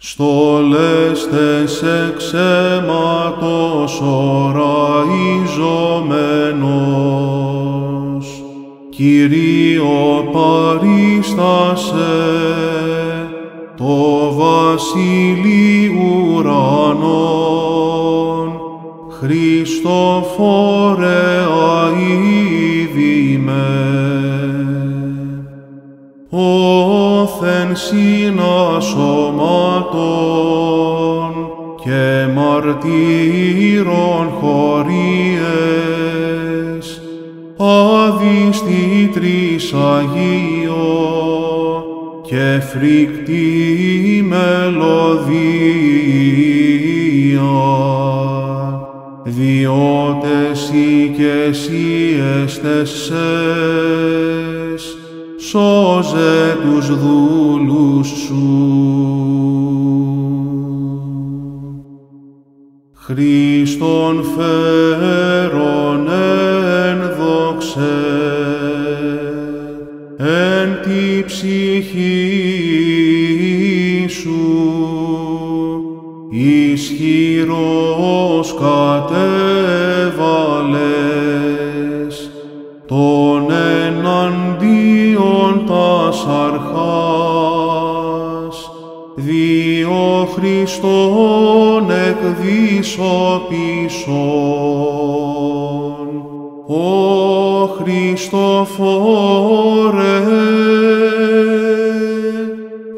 Στολεστε σε αίματος οραϊζομένος, Κυρίω παρίστασε το βασιλεί ουρανών, Χριστοφόρε με. Ο πόθεν σύνα σωμάτων και μαρτύρων χωρίες, άδειστη τρεις Αγίω και φρικτή μελωδία. Διότες και εσύ εστεσές, σώζε τους δούλους σου. Χριστόν φέρον εν δόξε, εν τη ψυχή σου, ισχυρός κατέ Χριστόν εκ Χριστοφόρε,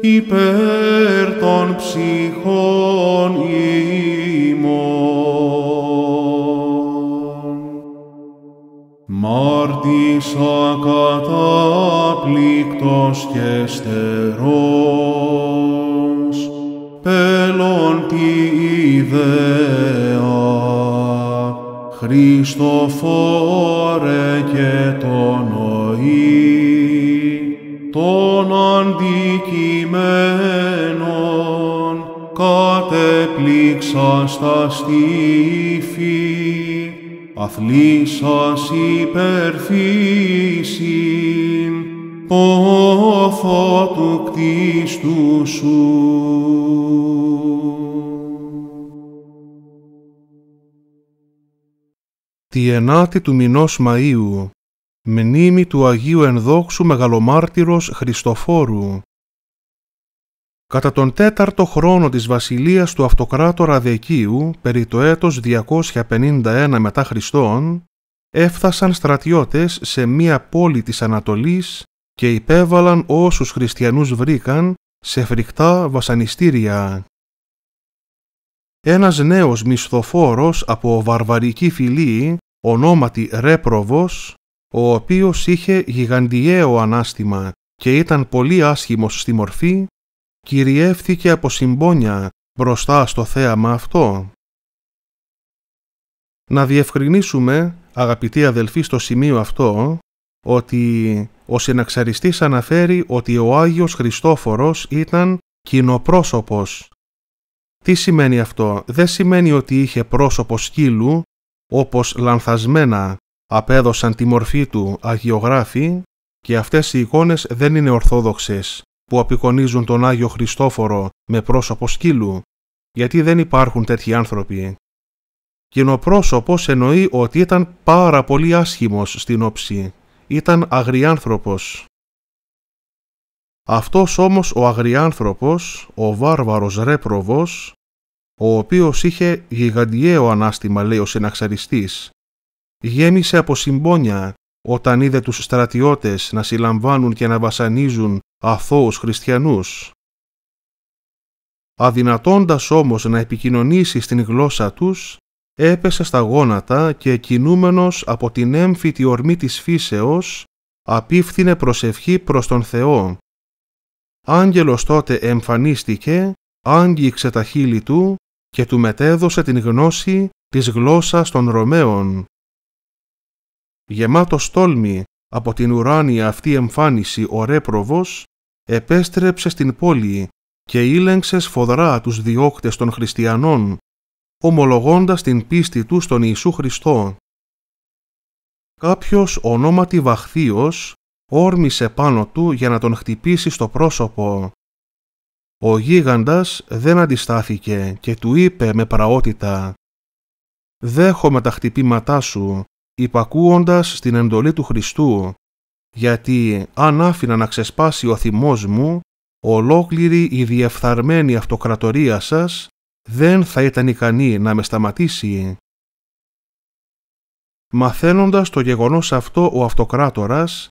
υπέρ των ψυχών ημών. μάρτισα καταπληκτος και στερός, πρώτη ιδέα. Χριστοφόρε και τον οι, των αντικειμένων κατεπλήξα στα στήφη, αθλήσας υπερφύσιν, πόθο του κτίστου σου. τη ενάτη του μηνός Μαΐου, μνήμη του Αγίου Ενδόξου Μεγαλομάρτυρος Χριστοφόρου. Κατά τον τέταρτο χρόνο της βασιλείας του Αυτοκράτορα Δεκίου, περί το έτος 251 μετά Χριστόν, έφτασαν στρατιώτες σε μία πόλη της Ανατολής και υπέβαλαν όσους χριστιανούς βρήκαν σε φρικτά βασανιστήρια ένας νέος μισθοφόρος από βαρβαρική φυλή, ονόματι Ρέπροβος, ο οποίος είχε γιγαντιαίο ανάστημα και ήταν πολύ άσχημος στη μορφή, κυριεύθηκε από συμπόνια μπροστά στο θέαμα αυτό. Να διευκρινίσουμε, αγαπητοί αδελφοί, στο σημείο αυτό, ότι ο συναξαριστής αναφέρει ότι ο Άγιος Χριστόφορος ήταν κοινοπρόσωπος τι σημαίνει αυτό. Δεν σημαίνει ότι είχε πρόσωπο σκύλου, όπως λανθασμένα απέδωσαν τη μορφή του αγιογράφη, και αυτές οι εικόνες δεν είναι ορθόδοξες που απεικονίζουν τον Άγιο Χριστόφορο με πρόσωπο σκύλου, γιατί δεν υπάρχουν τέτοιοι άνθρωποι. Και πρόσωπο εννοεί ότι ήταν πάρα πολύ άσχημος στην όψη, ήταν αγριάνθρωπος. Αυτός όμως ο αγριάνθρωπος, ο βάρβαρος Ρέπροβος, ο οποίος είχε γιγαντιαίο ανάστημα λέει ο συναξαριστής, γέμισε από συμπόνια όταν είδε τους στρατιώτες να συλλαμβάνουν και να βασανίζουν αθώους χριστιανούς. Αδυνατώντας όμως να επικοινωνήσει στην γλώσσα τους, έπεσε στα γόνατα και κινούμενος από την έμφυτη ορμή της φύσεως, απίφθινε προσευχή προς τον Θεό άγγελος τότε εμφανίστηκε, άγγιξε τα χείλη του και του μετέδωσε την γνώση της γλώσσας των Ρωμαίων. Γεμάτος τόλμη από την ουράνια αυτή εμφάνιση ο Ρέπροβος, επέστρεψε στην πόλη και ήλεγξε σφοδρά τους διώκτες των χριστιανών, ομολογώντας την πίστη τους στον Ιησού Χριστό. Κάποιος ονόματι Βαχθίος όρμησε πάνω του για να τον χτυπήσει στο πρόσωπο. Ο γίγαντας δεν αντιστάθηκε και του είπε με πραότητα «Δέχομαι τα χτυπήματά σου, υπακούοντας στην εντολή του Χριστού, γιατί αν άφηνα να ξεσπάσει ο θυμός μου, ολόκληρη η διεφθαρμένη αυτοκρατορία σας δεν θα ήταν ικανή να με σταματήσει». Μαθαίνοντας το γεγονός αυτό ο αυτοκράτορας,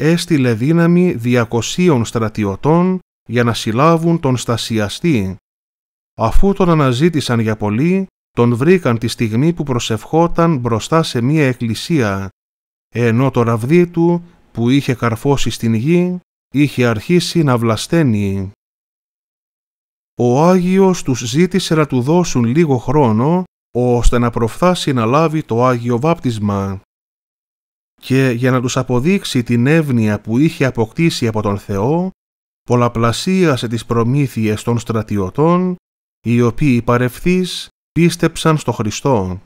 έστειλε δύναμη 200 στρατιωτών για να συλλάβουν τον στασιαστή. Αφού τον αναζήτησαν για πολύ, τον βρήκαν τη στιγμή που προσευχόταν μπροστά σε μία εκκλησία, ενώ το ραβδί του, που είχε καρφώσει στην γη, είχε αρχίσει να βλασταίνει. Ο Άγιος τους ζήτησε να του δώσουν λίγο χρόνο, ώστε να προφθάσει να λάβει το Άγιο Βάπτισμα και για να τους αποδείξει την εύνοια που είχε αποκτήσει από τον Θεό, πολλαπλασίασε τις προμήθειες των στρατιωτών, οι οποίοι παρευθείς πίστεψαν στο Χριστό.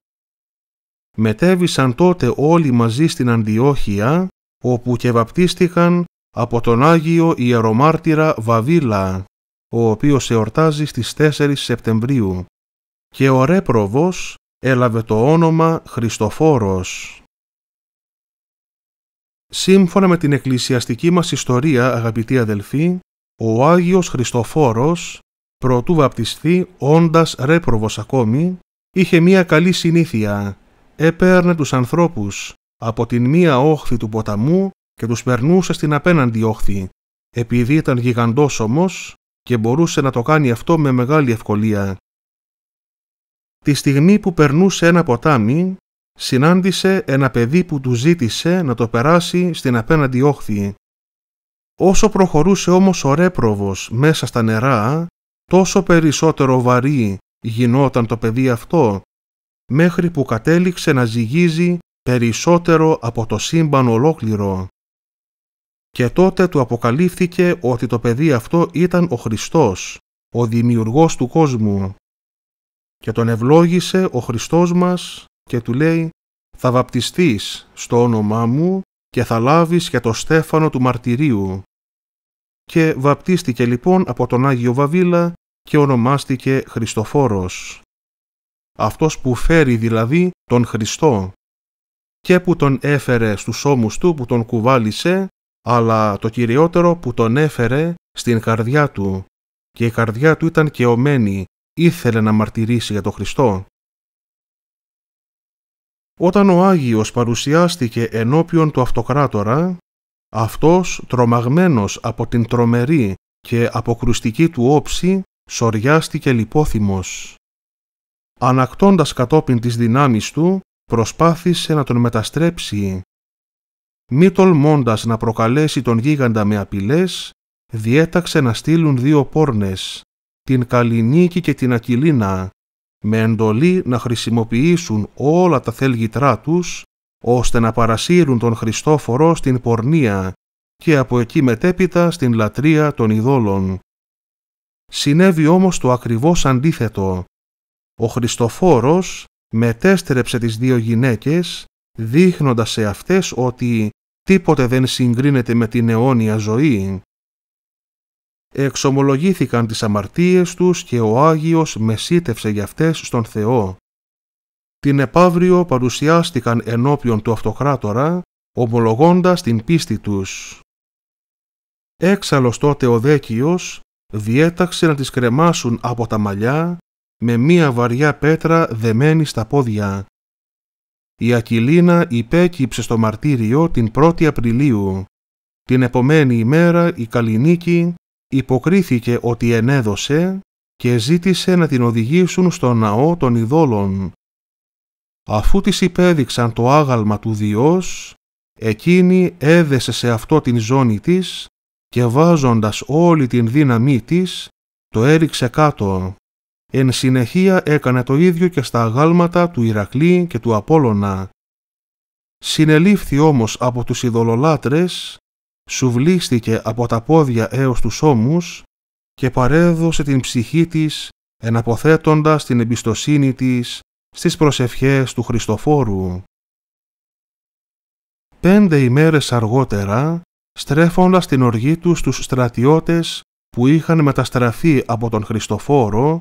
Μετέβησαν τότε όλοι μαζί στην Αντιόχεια, όπου και βαπτίστηκαν από τον Άγιο Ιερομάρτυρα Βαβίλα, ο οποίος εορτάζει στις 4 Σεπτεμβρίου, και ο Ρέπροβος έλαβε το όνομα Χριστοφόρος. Σύμφωνα με την εκκλησιαστική μας ιστορία, αγαπητοί αδελφοί, ο Άγιος Χριστοφόρος, προτού βαπτιστεί, όντας ρέπροβος ακόμη, είχε μία καλή συνήθεια. Έπαιρνε τους ανθρώπους από την μία όχθη του ποταμού και τους περνούσε στην απέναντι όχθη. Επειδή ήταν γιγαντός όμως και μπορούσε να το κάνει αυτό με μεγάλη ευκολία. Τη στιγμή που περνούσε ένα ποτάμι, συνάντησε ένα παιδί που του ζήτησε να το περάσει στην απέναντι όχθη. Όσο προχωρούσε όμως ο ρέπροβος μέσα στα νερά, τόσο περισσότερο βαρύ γινόταν το παιδί αυτό, μέχρι που κατέληξε να ζυγίζει περισσότερο από το σύμπαν ολόκληρο. Και τότε του αποκαλύφθηκε ότι το παιδί αυτό ήταν ο Χριστός, ο δημιουργός του κόσμου. Και τον ευλόγησε ο Χριστός μας και του λέει «Θα βαπτιστείς στο όνομά μου και θα λάβεις και το στέφανο του μαρτυρίου». Και βαπτίστηκε λοιπόν από τον Άγιο Βαβίλα και ονομάστηκε Χριστοφόρος. Αυτός που φέρει δηλαδή τον Χριστό και που τον έφερε στους ώμους του που τον κουβάλισε, αλλά το κυριότερο που τον έφερε στην καρδιά του. Και η καρδιά του ήταν καιωμένη, ήθελε να μαρτυρήσει για τον Χριστό. Όταν ο Άγιος παρουσιάστηκε ενώπιον του αυτοκράτορα, αυτός τρομαγμένος από την τρομερή και αποκρουστική του όψη, σοριάστηκε λιπόθυμος. Ανακτώντας κατόπιν τις δυνάμεις του, προσπάθησε να τον μεταστρέψει. Μη τολμώντας να προκαλέσει τον γίγαντα με απειλές, διέταξε να στείλουν δύο πόρνες, την Καλινίκη και την Ακυλίνα, με εντολή να χρησιμοποιήσουν όλα τα θέλγητρά τους, ώστε να παρασύρουν τον Χριστόφορο στην πορνεία και από εκεί μετέπειτα στην λατρεία των ειδόλων. Συνέβη όμως το ακριβώς αντίθετο. Ο Χριστοφόρος μετέστρεψε τις δύο γυναίκες, δείχνοντας σε αυτές ότι τίποτε δεν συγκρίνεται με την αιώνια ζωή εξομολογήθηκαν τις αμαρτίες τους και ο Άγιος μεσίτευσε για αυτές στον Θεό. Την επαύριο παρουσιάστηκαν ενώπιον του αυτοκράτορα, ομολογώντας την πίστη τους. Έξαλλος τότε ο Δέκιος διέταξε να τις κρεμάσουν από τα μαλλιά με μία βαριά πέτρα δεμένη στα πόδια. Η Ακυλίνα υπέκυψε στο μαρτύριο την 1η Απριλίου. Την επομένη ημέρα η Καλλινίκη υποκρίθηκε ότι ενέδωσε και ζήτησε να την οδηγήσουν στο ναό των ειδόλων. Αφού της υπέδειξαν το άγαλμα του Διός, εκείνη έδεσε σε αυτό την ζώνη της και βάζοντας όλη την δύναμή της, το έριξε κάτω. Εν συνεχεία έκανε το ίδιο και στα αγάλματα του Ηρακλή και του Απόλλωνα. Συνελήφθη όμως από τους ειδωλολάτρες σουβλίστηκε από τα πόδια έως τους ώμους και παρέδωσε την ψυχή της εναποθέτοντας την εμπιστοσύνη της στις προσευχές του Χριστοφόρου. Πέντε ημέρες αργότερα, στρέφοντας την οργή τους στους στρατιώτες που είχαν μεταστραφεί από τον Χριστοφόρο,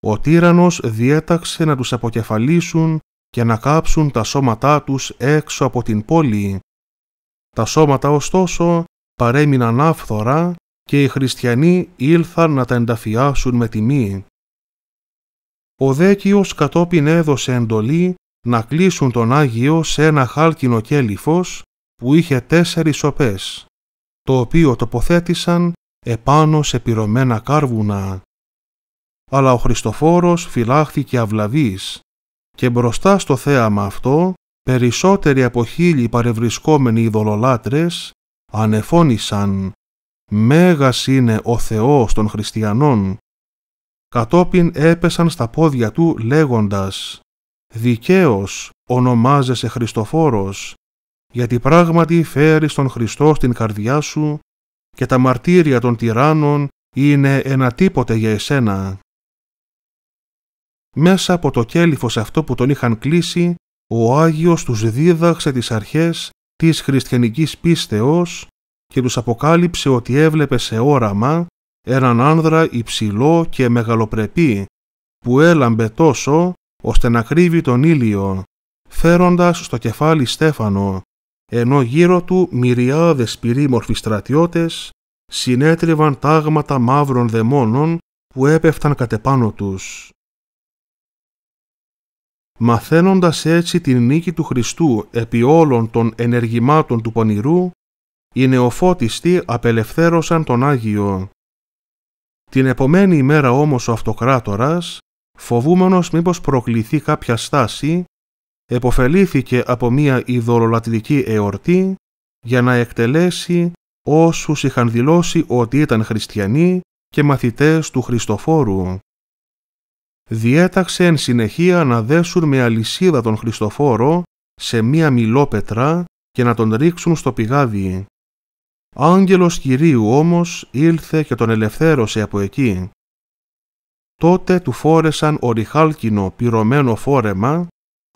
ο τύρανος διέταξε να τους αποκεφαλίσουν και να κάψουν τα σώματά τους έξω από την πόλη τα σώματα ωστόσο παρέμειναν άφθορα και οι χριστιανοί ήλθαν να τα ενταφιάσουν με τιμή. Ο Δέκιος κατόπιν έδωσε εντολή να κλείσουν τον Άγιο σε ένα χάλκινο κέλυφος που είχε τέσσερις σοπές, το οποίο τοποθέτησαν επάνω σε πυρωμένα κάρβουνα. Αλλά ο Χριστοφόρος φυλάχθηκε αυλαβής και μπροστά στο θέαμα αυτό περισσότεροι από χίλιοι παρευρισκόμενοι ειδωλολάτρες ανεφώνησαν «Μέγας είναι ο Θεός των χριστιανών». Κατόπιν έπεσαν στα πόδια του λέγοντας «Δικαίως ονομάζεσαι Χριστοφόρος, γιατί πράγματι φέρεις τον Χριστό στην καρδιά σου και τα μαρτύρια των τυράννων είναι ένα τίποτε για εσένα». Μέσα από το κέλυφος αυτό που τον είχαν κλείσει ο Άγιος τους δίδαξε τις αρχές της χριστιανικής πίστεως και τους αποκάλυψε ότι έβλεπε σε όραμα έναν άνδρα υψηλό και μεγαλοπρεπή που έλαμπε τόσο ώστε να κρύβει τον ήλιο, φέροντας στο κεφάλι στέφανο, ενώ γύρω του μυριάδες πυρήμορφοι στρατιώτες συνέτριβαν τάγματα μαύρων δαιμόνων που έπεφταν κατεπάνω τους μαθαίνοντας έτσι την νίκη του Χριστού επί όλων των ενεργημάτων του πονηρού, οι νεοφώτιστοι απελευθέρωσαν τον Άγιο. Την επομένη ημέρα όμως ο αυτοκράτορας, φοβούμενος μήπως προκληθεί κάποια στάση, εποφελήθηκε από μία ειδωλολατρική εορτή για να εκτελέσει όσους είχαν δηλώσει ότι ήταν χριστιανοί και μαθητές του Χριστοφόρου διέταξε εν συνεχεία να δέσουν με αλυσίδα τον Χριστοφόρο σε μία μιλόπετρα και να τον ρίξουν στο πηγάδι. Άγγελος Κυρίου όμως ήλθε και τον ελευθέρωσε από εκεί. Τότε του φόρεσαν οριχάλκινο πυρωμένο φόρεμα,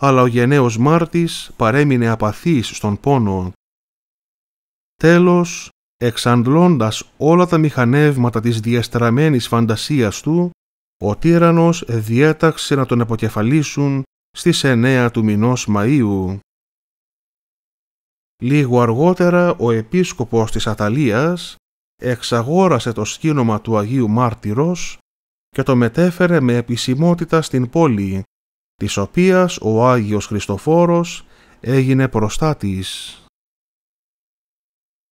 αλλά ο γενναίος Μάρτης παρέμεινε απαθής στον πόνο. Τέλος, εξαντλώντας όλα τα μηχανεύματα της διαστραμμένης φαντασίας του, ο τύρανος διέταξε να τον αποκεφαλίσουν στις 9 του μηνός Μαΐου. Λίγο αργότερα ο επίσκοπος της Αταλίας εξαγόρασε το σκήνομα του Αγίου Μάρτυρος και το μετέφερε με επισημότητα στην πόλη, της οποίας ο Άγιος Χριστοφόρος έγινε προστάτης.